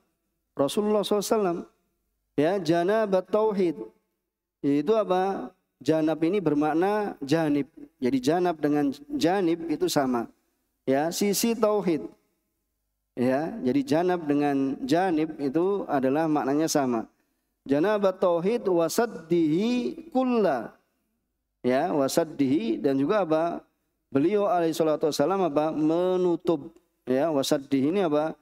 Rasulullah SAW ya janabat tauhid yaitu apa janab ini bermakna janib jadi janab dengan janib itu sama ya sisi tauhid ya jadi janab dengan janib itu adalah maknanya sama janabat tauhid wasaddihi kulla ya wasaddihi dan juga apa beliau Alaihissalam salatu apa menutup ya wasaddihi ini apa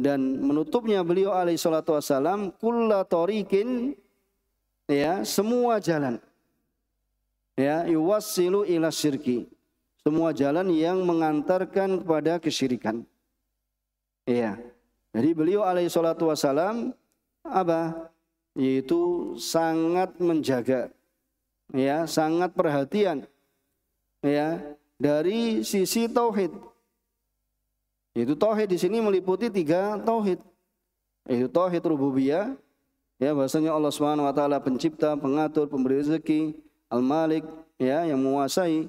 dan menutupnya beliau alaihi salatu wasallam kulla tariqin ya semua jalan ya yuwassilu ila syirki semua jalan yang mengantarkan kepada kesyirikan ya jadi beliau alaihi salatu wasallam apa yaitu sangat menjaga ya sangat perhatian ya dari sisi tauhid yaitu tauhid di sini meliputi tiga tauhid. Yaitu tauhid rububiyah, ya bahasanya Allah Subhanahu wa taala pencipta, pengatur, pemberi rezeki, Al-Malik, ya yang menguasai,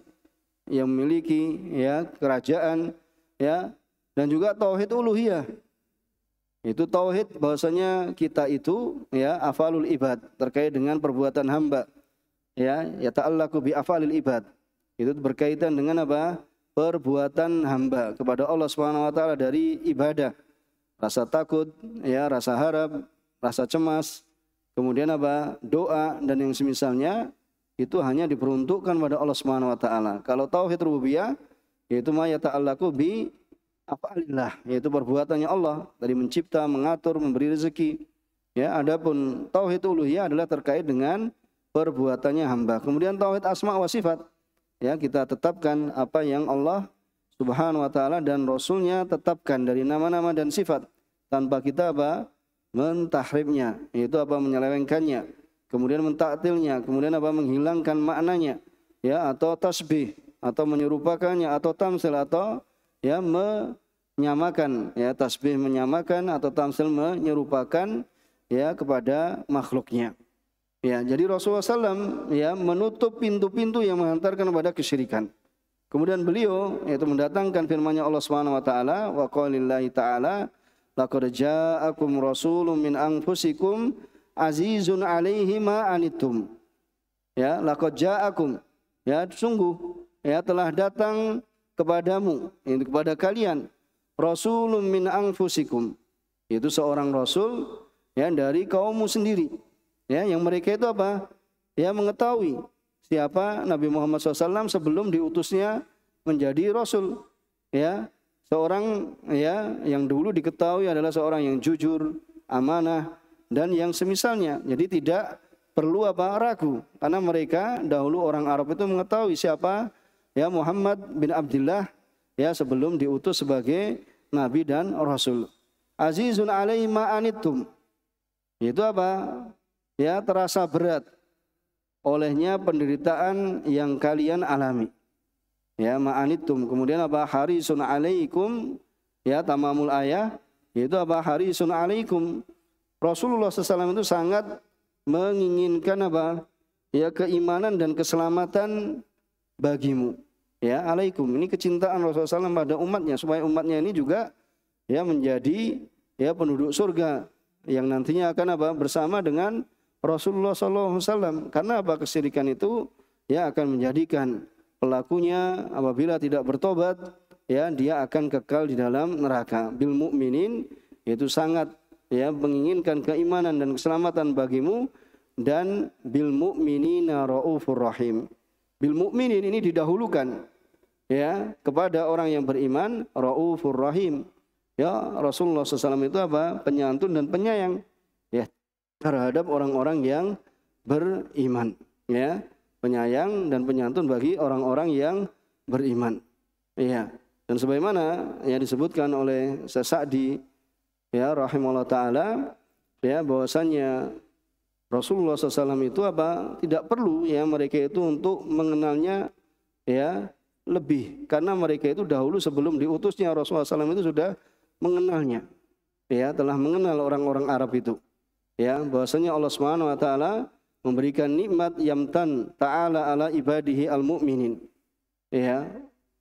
yang memiliki ya kerajaan, ya dan juga tauhid uluhiyah. Itu tauhid bahwasanya kita itu ya afalul ibad terkait dengan perbuatan hamba. Ya, ya ta'allaku bi afalil ibad. Itu berkaitan dengan apa? perbuatan hamba kepada Allah Subhanahu wa taala dari ibadah. Rasa takut, ya, rasa harap, rasa cemas, kemudian apa? doa dan yang semisalnya itu hanya diperuntukkan pada Allah Subhanahu wa taala. Kalau tauhid rububiyah yaitu ma yata'allaqu bi afalillah, yaitu perbuatannya Allah dari mencipta, mengatur, memberi rezeki. Ya, adapun tauhid uluhiyah adalah terkait dengan perbuatannya hamba. Kemudian tauhid asma wa sifat ya kita tetapkan apa yang Allah Subhanahu wa taala dan rasulnya tetapkan dari nama-nama dan sifat tanpa kita apa mentahribnya yaitu apa menyelewengkannya kemudian mentaktilnya kemudian apa menghilangkan maknanya ya atau tasbih atau menyerupakannya atau tamsil atau ya menyamakan ya tasbih menyamakan atau tamsil menyerupakan ya kepada makhluknya Ya, jadi Rasulullah SAW ya menutup pintu-pintu yang menghantarkan kepada kesyirikan. Kemudian beliau yaitu mendatangkan firman-Nya Allah Subhanahu wa taala wa qaulillahi ta'ala laqad ja'akum rasulun min anfusikum azizun 'alaihi ma anittum. Ya, laqad ja'akum. Ya, sungguh ya telah datang kepadamu, ini kepada kalian rasulun min anfusikum. Itu seorang rasul ya dari kaummu sendiri Ya, yang mereka itu apa? Ya mengetahui siapa Nabi Muhammad SAW sebelum diutusnya menjadi rasul. Ya, seorang ya yang dulu diketahui adalah seorang yang jujur, amanah dan yang semisalnya. Jadi tidak perlu apa ragu karena mereka dahulu orang Arab itu mengetahui siapa ya Muhammad bin Abdullah ya sebelum diutus sebagai nabi dan rasul. Azizun alaihi maanitum. Itu apa? ya terasa berat olehnya penderitaan yang kalian alami. Ya ma'anitum. Kemudian apa sun alaikum ya tamamul ayah yaitu apa sun alaikum. Rasulullah SAW itu sangat menginginkan apa? Ya keimanan dan keselamatan bagimu. Ya alaikum. Ini kecintaan Rasulullah SAW pada umatnya supaya umatnya ini juga ya menjadi ya penduduk surga yang nantinya akan apa bersama dengan Rasulullah Sallallahu Alaihi Wasallam Karena apa kesirikan itu ya akan menjadikan pelakunya apabila tidak bertobat ya dia akan kekal di dalam neraka. Bil mukminin itu sangat ya menginginkan keimanan dan keselamatan bagimu dan bil mukminina raufur rahim. Bil mukminin ini didahulukan ya kepada orang yang beriman raufur rahim. Ya Rasulullah SAW itu apa? Penyantun dan penyayang terhadap orang-orang yang beriman ya penyayang dan penyantun bagi orang-orang yang beriman ya. dan sebagaimana yang disebutkan oleh Sa'di ya rahimahullah taala ya bahwasanya Rasulullah SAW itu apa tidak perlu ya mereka itu untuk mengenalnya ya lebih karena mereka itu dahulu sebelum diutusnya Rasulullah SAW itu sudah mengenalnya ya telah mengenal orang-orang Arab itu ya bahwasanya Allah Subhanahu wa taala memberikan nikmat yamtan ta'ala ala ibadihi al-mu'minin ya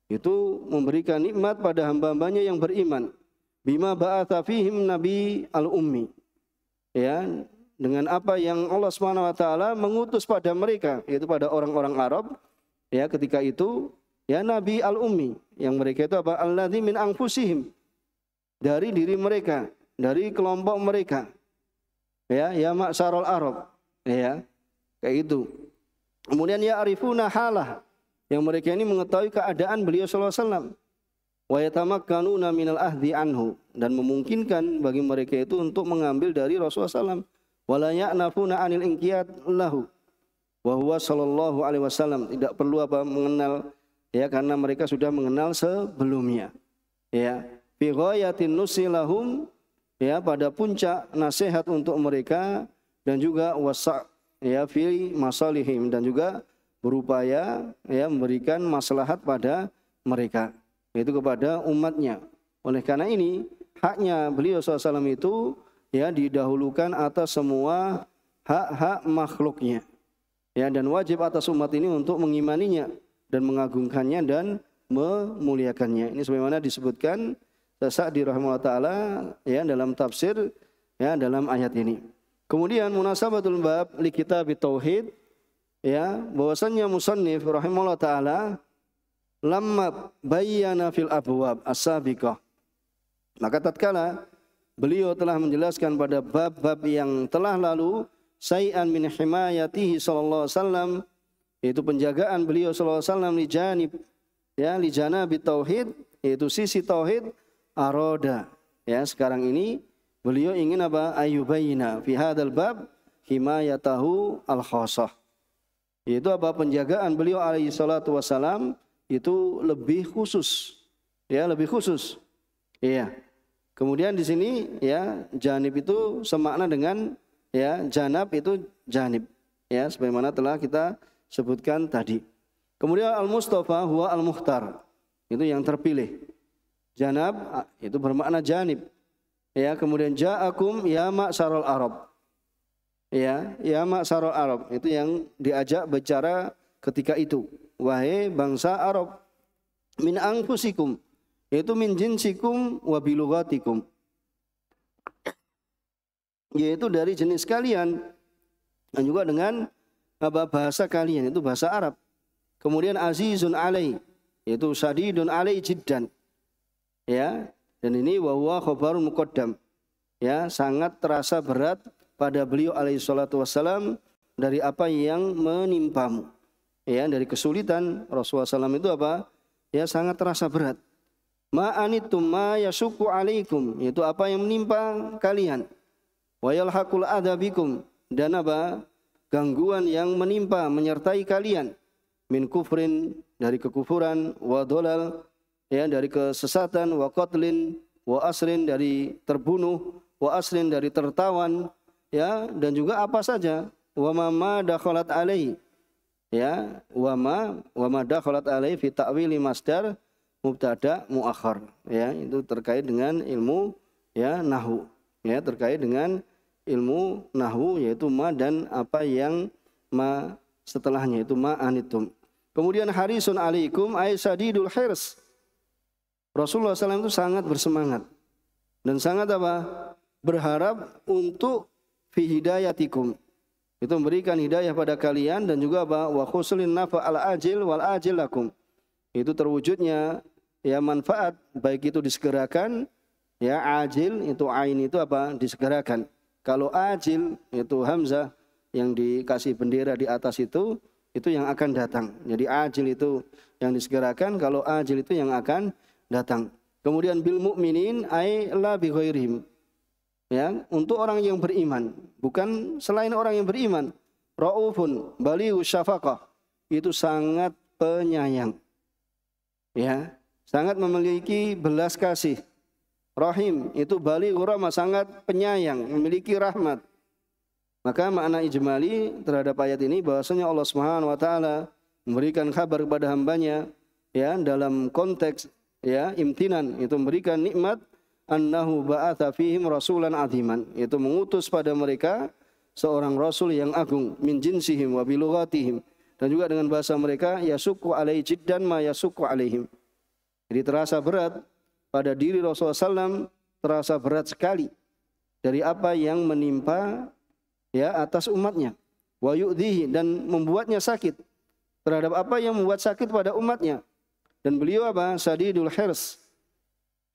itu memberikan nikmat pada hamba-hambanya yang beriman bima ba'atha fihim nabi al-ummi ya dengan apa yang Allah Subhanahu wa taala mengutus pada mereka yaitu pada orang-orang Arab ya ketika itu ya nabi al-ummi yang mereka itu apa alladzi min anfusihim dari diri mereka dari kelompok mereka ya ya maksarul arab ya kayak itu. kemudian ya arifuna halah yang mereka ini mengetahui keadaan beliau sallallahu alaihi wasallam wa yatamakkanuna minal ahdi anhu dan memungkinkan bagi mereka itu untuk mengambil dari Rasulullah sallallahu alaihi wasallam nafuna anil inqiyat lahu wa huwa sallallahu alaihi wasallam tidak perlu apa mengenal ya karena mereka sudah mengenal sebelumnya ya bi ghayatin nusilahum ya pada puncak nasihat untuk mereka dan juga wasak ya fi masalihim dan juga berupaya ya memberikan maslahat pada mereka yaitu kepada umatnya. Oleh karena ini haknya beliau SAW itu ya didahulukan atas semua hak-hak makhluknya. Ya dan wajib atas umat ini untuk mengimaninya dan mengagungkannya dan memuliakannya. Ini sebagaimana disebutkan Sa'di rahimahullah taala ya dalam tafsir ya dalam ayat ini. Kemudian munasabatul bab li kitab tauhid ya bahwasanya musannif rahimahullah taala lamma bayyana fil abwab as-sabiqah. Maka tatkala beliau telah menjelaskan pada bab-bab yang telah lalu sayan min himayatihi sallallahu alaihi wasallam yaitu penjagaan beliau sallallahu alaihi wasallam li janib ya li janabi tauhid yaitu sisi tauhid aroda. Ya, sekarang ini beliau ingin apa? Ayubayna fi hadal bab himayatahu al khosoh Itu apa penjagaan beliau alaihi salatu wasalam itu lebih khusus. Ya, lebih khusus. Iya. Kemudian di sini ya janib itu semakna dengan ya janab itu janib. Ya, sebagaimana telah kita sebutkan tadi. Kemudian al-mustafa huwa al-muhtar. Itu yang terpilih. Janab ah, itu bermakna janib. Ya, kemudian ja'akum ya ma'sarul Arab. Ya, ya ma'sarul Arab. Itu yang diajak bicara ketika itu. Wahai bangsa Arab, min angkusikum yaitu min jinsikum wa bilughatikum. Yaitu dari jenis kalian dan juga dengan apa ah, bahasa kalian itu bahasa Arab. Kemudian azizun alai yaitu sadidun alai jiddan ya dan ini bahwa khobar mukodam. ya sangat terasa berat pada beliau alaihi wassalam dari apa yang menimpamu ya dari kesulitan Rasulullah SAW itu apa ya sangat terasa berat ma'anitum ma yasuku alaikum yaitu apa yang menimpa kalian wa yalhaqul adabikum dan apa gangguan yang menimpa menyertai kalian min kufrin dari kekufuran wa dolal ya dari kesesatan wa qatlin wa asrin dari terbunuh wa asrin dari tertawan ya dan juga apa saja wa ma ma dakhalat alai ya wa ma wa ma dakhalat alaihi fi ta'wili masdar mubtada muakhar ya itu terkait dengan ilmu ya nahu ya terkait dengan ilmu nahu yaitu ma dan apa yang ma setelahnya itu ma anitum kemudian harisun alaikum ay sadidul hirs Rasulullah SAW itu sangat bersemangat dan sangat apa? Berharap untuk fi hidayatikum. Itu memberikan hidayah pada kalian dan juga apa? Wa khusulin nafa al ajil wal ajil lakum. Itu terwujudnya ya manfaat baik itu disegerakan ya ajil itu ain itu apa disegerakan kalau ajil itu hamzah yang dikasih bendera di atas itu itu yang akan datang jadi ajil itu yang disegerakan kalau ajil itu yang akan datang. Kemudian bil mukminin ay la bi ghairihim. Ya, untuk orang yang beriman, bukan selain orang yang beriman. Raufun bali syafaqah. Itu sangat penyayang. Ya, sangat memiliki belas kasih. Rahim itu bali rahmah sangat penyayang, memiliki rahmat. Maka makna ijmali terhadap ayat ini bahwasanya Allah Subhanahu wa taala memberikan kabar kepada hambanya ya dalam konteks ya imtinan itu memberikan nikmat annahu ba'atha fihim rasulan adhiman itu mengutus pada mereka seorang rasul yang agung min jinsihim wa bilughatihim dan juga dengan bahasa mereka yasuku alaihi jiddan ma yasuku alaihim jadi terasa berat pada diri Rasulullah SAW terasa berat sekali dari apa yang menimpa ya atas umatnya wa yu'dhihi dan membuatnya sakit terhadap apa yang membuat sakit pada umatnya dan beliau apa? Sadidul hirs.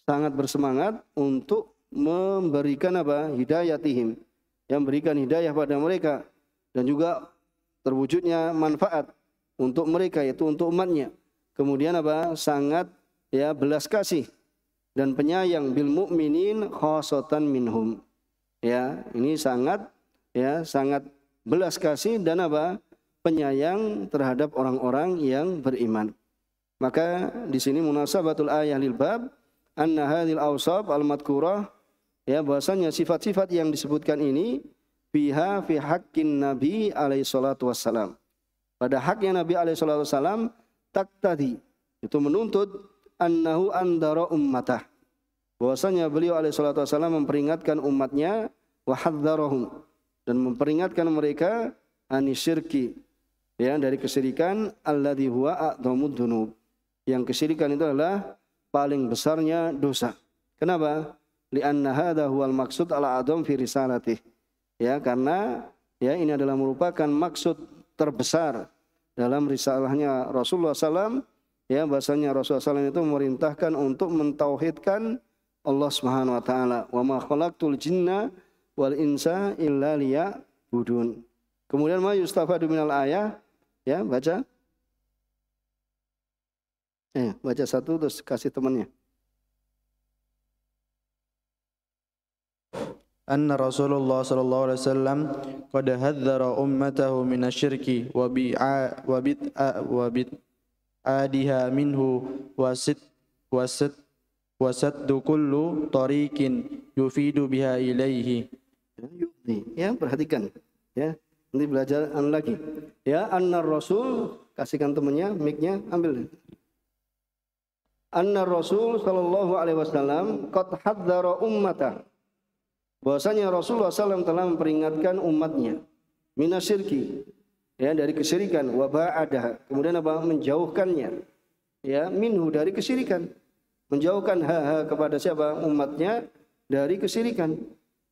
Sangat bersemangat untuk memberikan apa? hidayah Hidayatihim. Yang memberikan hidayah pada mereka. Dan juga terwujudnya manfaat untuk mereka yaitu untuk umatnya. Kemudian apa? Sangat ya belas kasih dan penyayang bil mukminin khosotan minhum. Ya, ini sangat ya sangat belas kasih dan apa? penyayang terhadap orang-orang yang beriman. Maka di sini munasabatul ayah lil bab anna hadhil awsab al madkurah ya bahasanya sifat-sifat yang disebutkan ini biha fi haqqin nabi alaihi salatu wassalam. Pada haknya Nabi alaihi salatu wassalam tak tadi itu menuntut annahu andara ummatah. Bahwasanya beliau alaihi salatu wassalam memperingatkan umatnya wa dan memperingatkan mereka anisyirki ya dari kesirikan alladhi huwa a'dhamud dunub yang kesyirikan itu adalah paling besarnya dosa. Kenapa? Li'anna hadha huwal maksud ala adam fi risalatih. Ya, karena ya ini adalah merupakan maksud terbesar dalam risalahnya Rasulullah SAW. Ya, bahasanya Rasulullah SAW itu memerintahkan untuk mentauhidkan Allah Subhanahu wa taala. Wa ma khalaqtul jinna wal insa illa budun. Kemudian ma yustafadu minal ayah ya baca Eh, baca satu terus kasih temannya. أن رسول الله صلى الله عليه وسلم قد هذر أمته من الشرك وبدعادها منه وسد وسد وسد كل طريق يفيد بها إليه ya perhatikan ya nanti belajar anu lagi ya annar rasul kasihkan temannya mic-nya ambil anna Rasul sallallahu alaihi wasallam qad hadzara ummata. Bahwasanya Rasulullah SAW telah memperingatkan umatnya minasyirki ya dari kesyirikan wa ba'adaha. Kemudian apa? menjauhkannya ya minhu dari kesyirikan. Menjauhkan ha ha kepada siapa? umatnya dari kesyirikan.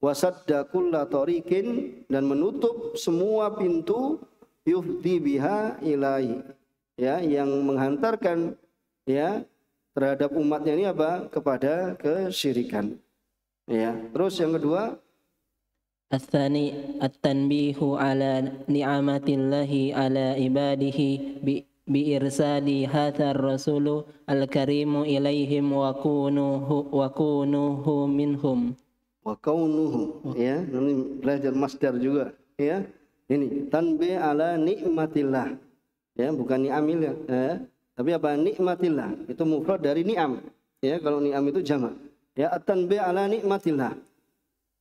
Wasadda kulla tariqin dan menutup semua pintu yufdi biha ilahi ya yang menghantarkan ya terhadap umatnya ini apa? Kepada kesyirikan. Ya. Terus yang kedua, الثاني التنبيه على نعمة الله على عباده بإرسال هذا الرسول الكريم إليهم وكونه وكونه منهم وكونه ya ini belajar masdar juga ya ini tanbih ala nikmatillah ya bukan ni'amil ya eh, tapi apa nikmatillah itu mufrad dari ni'am. Ya, kalau ni'am itu jamak. Ya at ala nikmatillah.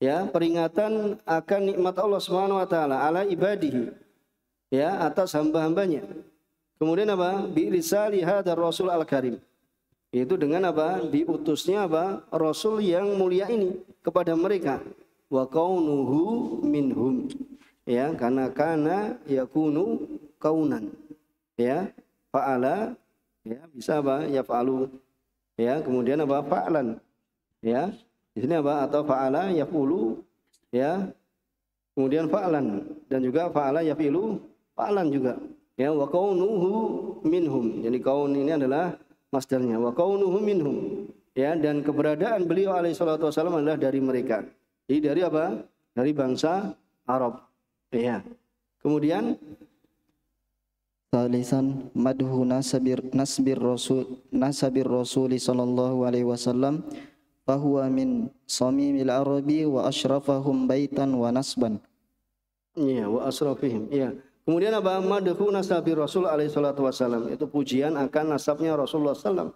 Ya, peringatan akan nikmat Allah Subhanahu wa taala ala ibadihi. Ya, atas hamba-hambanya. Kemudian apa? Bi lisali hadar rasul al-karim. Yaitu dengan apa? Diutusnya apa? Rasul yang mulia ini kepada mereka. Wa kaunuhu minhum. Ya, karena kana yakunu kaunan. Ya, fa'ala Ya, bisa apa? Ya fa'alu. Ya, kemudian apa? Fa'lan. Ya. Di sini apa? Atau fa'ala pulu Ya. Kemudian fa'lan dan juga fa'ala ya filu fa'lan juga. Ya, wa kaunuhu minhum. Jadi kaun ini adalah masdarnya. Wa kaunuhu minhum. Ya, dan keberadaan beliau alaihi salatu wasallam adalah dari mereka. Jadi dari apa? Dari bangsa Arab. Ya. Kemudian Salisan madhu Nasabir nasbir rasul Nasabir rasuli sallallahu alaihi wasallam bahwa min samimil arabi wa asyrafahum baitan wa nasban. Iya, wa asrafihim. Iya. Kemudian apa? Madhu nasabir rasul alaihi salatu wasallam. Itu pujian akan nasabnya Rasulullah sallam.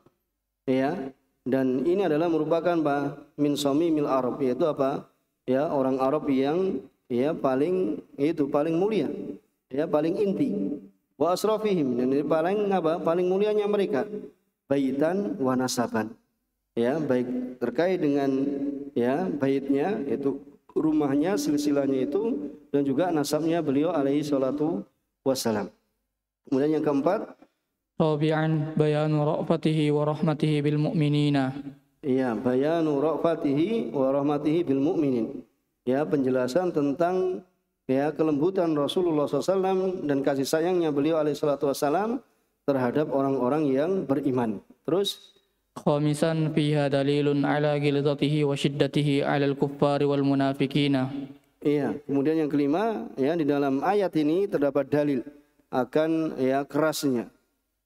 Iya. Dan ini adalah merupakan apa? Min samimil arab yaitu apa? Ya, orang Arab yang ya paling itu paling mulia, ya paling inti wa asrafihim dan ini paling apa paling mulianya mereka baitan wa nasaban ya baik terkait dengan ya baitnya itu rumahnya silsilahnya itu dan juga nasabnya beliau alaihi salatu wasalam kemudian yang keempat Tabi'an bayanu ra'fatihi wa rahmatihi bil mu'minina. Iya, bayanu ra'fatihi wa rahmatihi bil mu'minin. Ya, penjelasan tentang ya kelembutan Rasulullah SAW dan kasih sayangnya beliau alaihissalam terhadap orang-orang yang beriman. Terus Khamisan fiha dalilun ala gilzatihi wa shiddatihi ala al-kuffari wal munafikina. Iya, kemudian yang kelima ya di dalam ayat ini terdapat dalil akan ya kerasnya.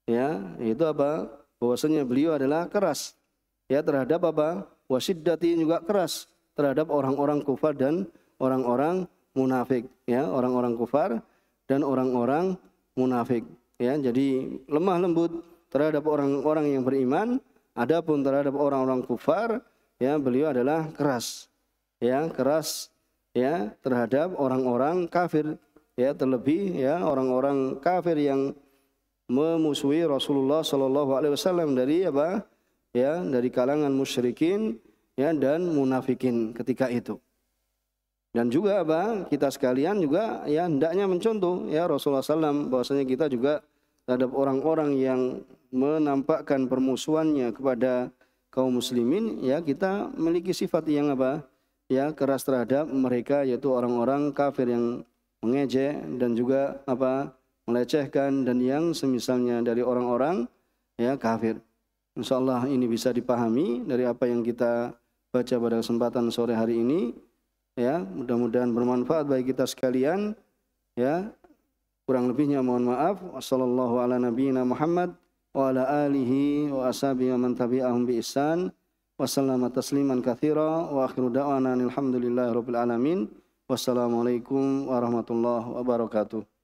Ya, itu apa? Bahwasanya beliau adalah keras ya terhadap apa? Wasiddati juga keras terhadap orang-orang kufar dan orang-orang munafik ya orang-orang kufar dan orang-orang munafik ya jadi lemah lembut terhadap orang-orang yang beriman adapun terhadap orang-orang kufar ya beliau adalah keras ya keras ya terhadap orang-orang kafir ya terlebih ya orang-orang kafir yang memusuhi Rasulullah Shallallahu Alaihi Wasallam dari apa ya dari kalangan musyrikin ya dan munafikin ketika itu dan juga apa kita sekalian juga ya hendaknya mencontoh ya Rasulullah SAW bahwasanya kita juga terhadap orang-orang yang menampakkan permusuhannya kepada kaum muslimin ya kita memiliki sifat yang apa ya keras terhadap mereka yaitu orang-orang kafir yang mengejek dan juga apa melecehkan dan yang semisalnya dari orang-orang ya kafir. Insyaallah ini bisa dipahami dari apa yang kita baca pada kesempatan sore hari ini ya mudah-mudahan bermanfaat bagi kita sekalian ya kurang lebihnya mohon maaf wasallallahu ala nabiyina Muhammad wa ala alihi wa ashabi wa man tabi'ahum bi ihsan wa sallama tasliman katsira wa akhiru da'wana alhamdulillahi rabbil alamin wassalamualaikum warahmatullahi wabarakatuh